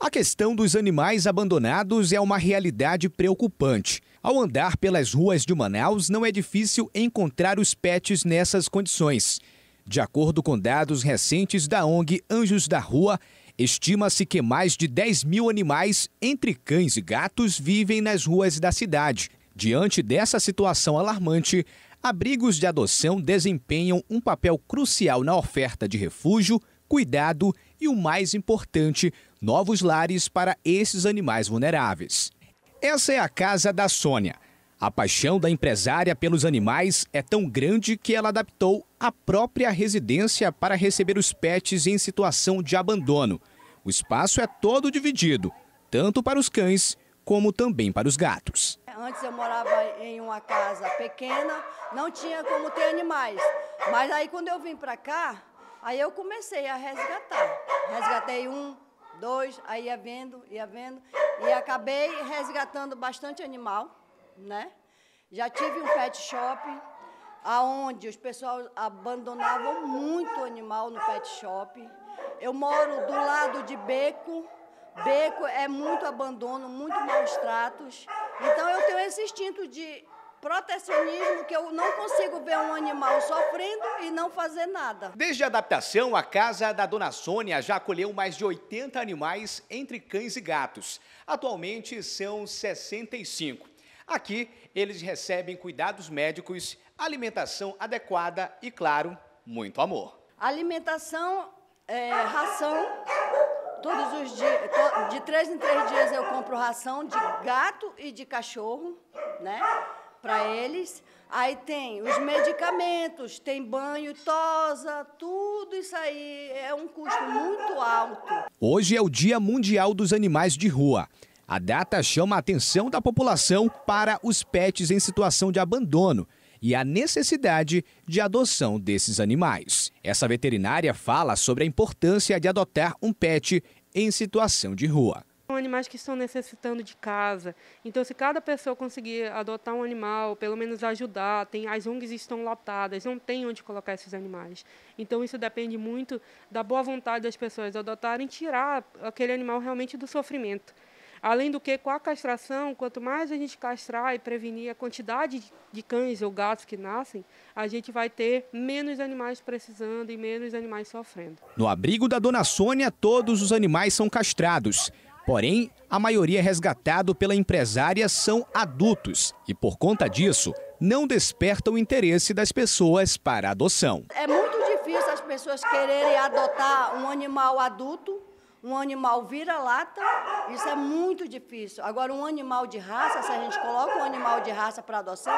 A questão dos animais abandonados é uma realidade preocupante. Ao andar pelas ruas de Manaus, não é difícil encontrar os pets nessas condições. De acordo com dados recentes da ONG Anjos da Rua, estima-se que mais de 10 mil animais, entre cães e gatos, vivem nas ruas da cidade. Diante dessa situação alarmante, abrigos de adoção desempenham um papel crucial na oferta de refúgio, cuidado e, o mais importante, novos lares para esses animais vulneráveis. Essa é a casa da Sônia. A paixão da empresária pelos animais é tão grande que ela adaptou a própria residência para receber os pets em situação de abandono. O espaço é todo dividido, tanto para os cães como também para os gatos. Antes eu morava em uma casa pequena, não tinha como ter animais. Mas aí quando eu vim para cá, aí eu comecei a resgatar. Resgatei um, dois, aí ia vendo, ia vendo. E acabei resgatando bastante animal, né? Já tive um pet shop, aonde os pessoal abandonavam muito animal no pet shop. Eu moro do lado de Beco. Beco é muito abandono, muito maus tratos. Então eu tenho esse instinto de protecionismo que eu não consigo ver um animal sofrendo e não fazer nada. Desde a adaptação, a casa da dona Sônia já acolheu mais de 80 animais, entre cães e gatos. Atualmente são 65. Aqui, eles recebem cuidados médicos, alimentação adequada e, claro, muito amor. Alimentação, é, ração, todos os dias, de três em três dias eu compro ração de gato e de cachorro, né? para eles. Aí tem os medicamentos, tem banho, tosa, tudo isso aí é um custo muito alto. Hoje é o Dia Mundial dos Animais de Rua. A data chama a atenção da população para os pets em situação de abandono e a necessidade de adoção desses animais. Essa veterinária fala sobre a importância de adotar um pet em situação de rua animais que estão necessitando de casa. Então, se cada pessoa conseguir adotar um animal, pelo menos ajudar, tem, as ONGs estão lotadas, não tem onde colocar esses animais. Então, isso depende muito da boa vontade das pessoas adotarem tirar aquele animal realmente do sofrimento. Além do que, com a castração, quanto mais a gente castrar e prevenir a quantidade de cães ou gatos que nascem, a gente vai ter menos animais precisando e menos animais sofrendo. No abrigo da dona Sônia, todos os animais são castrados. Porém, a maioria é resgatado pela empresária são adultos e, por conta disso, não desperta o interesse das pessoas para adoção. É muito difícil as pessoas quererem adotar um animal adulto, um animal vira-lata, isso é muito difícil. Agora, um animal de raça, se a gente coloca um animal de raça para adoção,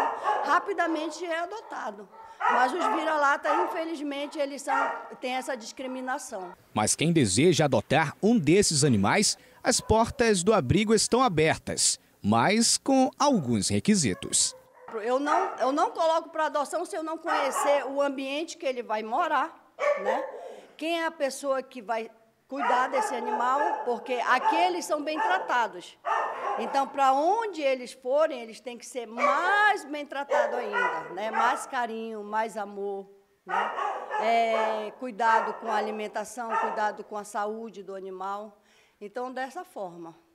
rapidamente é adotado. Mas os vira-lata, infelizmente, eles são, têm essa discriminação. Mas quem deseja adotar um desses animais as portas do abrigo estão abertas, mas com alguns requisitos. Eu não, eu não coloco para adoção se eu não conhecer o ambiente que ele vai morar, né? Quem é a pessoa que vai cuidar desse animal, porque aqui eles são bem tratados. Então, para onde eles forem, eles têm que ser mais bem tratados ainda, né? Mais carinho, mais amor, né? É, cuidado com a alimentação, cuidado com a saúde do animal. Então, dessa forma.